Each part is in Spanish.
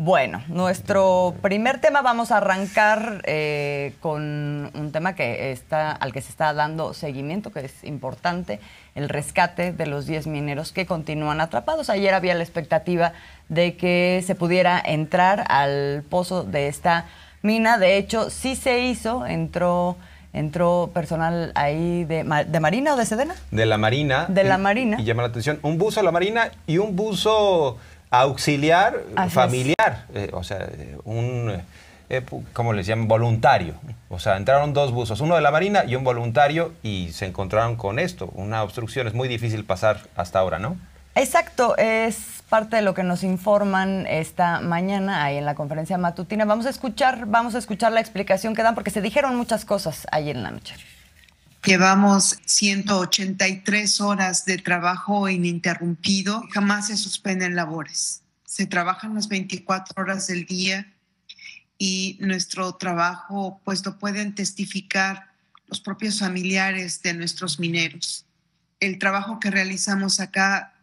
Bueno, nuestro primer tema vamos a arrancar eh, con un tema que está, al que se está dando seguimiento, que es importante, el rescate de los 10 mineros que continúan atrapados. Ayer había la expectativa de que se pudiera entrar al pozo de esta mina. De hecho, sí se hizo, entró entró personal ahí de, Marina o de Sedena. De la Marina. De la Marina. Y llama la atención, un buzo de la Marina y un buzo auxiliar familiar, eh, o sea, un, eh, eh, ¿cómo les llaman? Voluntario. O sea, entraron dos buzos, uno de la Marina y un voluntario, y se encontraron con esto, una obstrucción. Es muy difícil pasar hasta ahora, ¿no? Exacto, es parte de lo que nos informan esta mañana ahí en la conferencia matutina. Vamos a escuchar, vamos a escuchar la explicación que dan porque se dijeron muchas cosas ahí en la noche. Llevamos 183 horas de trabajo ininterrumpido. Jamás se suspenden labores. Se trabajan las 24 horas del día y nuestro trabajo pues lo pueden testificar los propios familiares de nuestros mineros. El trabajo que realizamos acá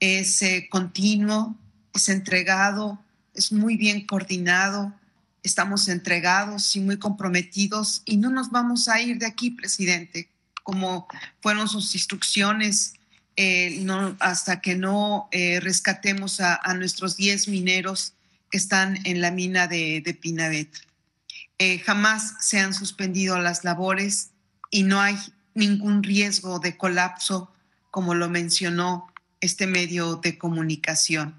es eh, continuo, es entregado, es muy bien coordinado, estamos entregados y muy comprometidos y no nos vamos a ir de aquí, presidente, como fueron sus instrucciones eh, no, hasta que no eh, rescatemos a, nuestros 10 mineros que están en la mina de, de Pinavet. Eh, jamás se han suspendido las labores y no hay ningún riesgo de colapso, como lo mencionó este medio de comunicación.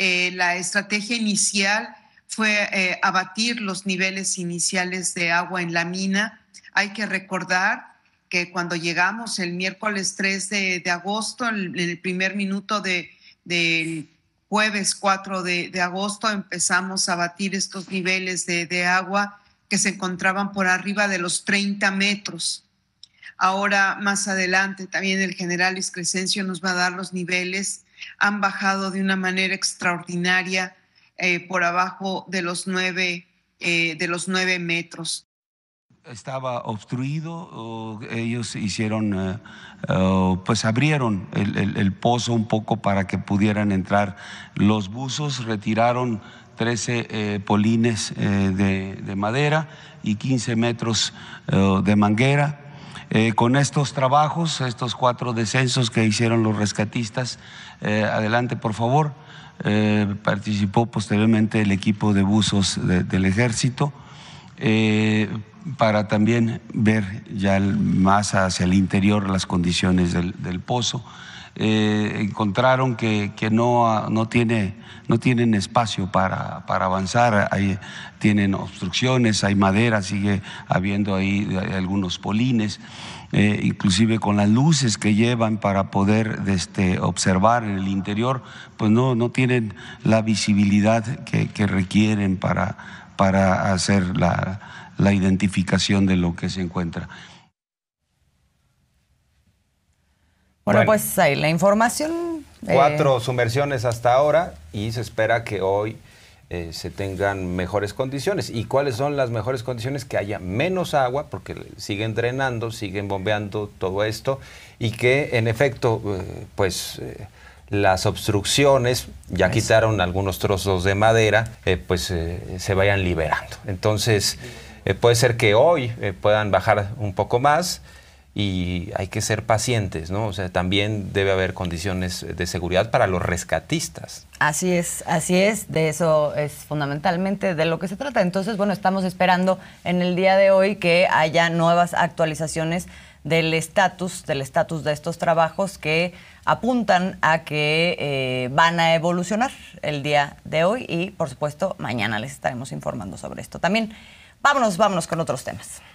la estrategia inicial fue eh, abatir los niveles iniciales de agua en la mina. Hay que recordar que cuando llegamos el miércoles 3 de, agosto, en el, primer minuto del jueves 4 de, agosto, empezamos a batir estos niveles de, agua que se encontraban por arriba de los 30 metros. Ahora, más adelante, también el general Iscrescencio nos va a dar los niveles. Han bajado de una manera extraordinaria eh, por abajo de los nueve, eh, de los nueve metros. Estaba obstruido, ellos hicieron, eh, pues abrieron el, pozo un poco para que pudieran entrar los buzos, retiraron 13 polines de, madera y 15 metros de manguera. Eh, con estos trabajos, estos cuatro descensos que hicieron los rescatistas, eh, adelante por favor, eh, participó posteriormente el equipo de buzos del ejército para también ver ya más hacia el interior las condiciones del pozo. Eh, encontraron que, no, ah, no, tiene, no tienen espacio para, avanzar, tienen obstrucciones, hay madera, sigue habiendo ahí algunos polines, eh, inclusive con las luces que llevan para poder este, observar en el interior, pues no, tienen la visibilidad que, requieren para, para hacer la identificación de lo que se encuentra. Bueno, pues ahí la información. Eh, Cuatro sumersiones hasta ahora y se espera que hoy eh, se tengan mejores condiciones. ¿Y cuáles son las mejores condiciones? Que haya menos agua, porque siguen drenando, siguen bombeando todo esto, y que en efecto, eh, pues las obstrucciones, ya quitaron algunos trozos de madera, pues se vayan liberando. Entonces, puede ser que hoy puedan bajar un poco más y hay que ser pacientes, ¿no? O sea, también debe haber condiciones de seguridad para los rescatistas. Así es, así es, de eso es fundamentalmente de lo que se trata. Entonces, bueno, estamos esperando en el día de hoy que haya nuevas actualizaciones del estatus, del estatus de estos trabajos que apuntan a que eh, van a evolucionar el día de hoy y, por supuesto, mañana les estaremos informando sobre esto también. Vámonos, vámonos con otros temas.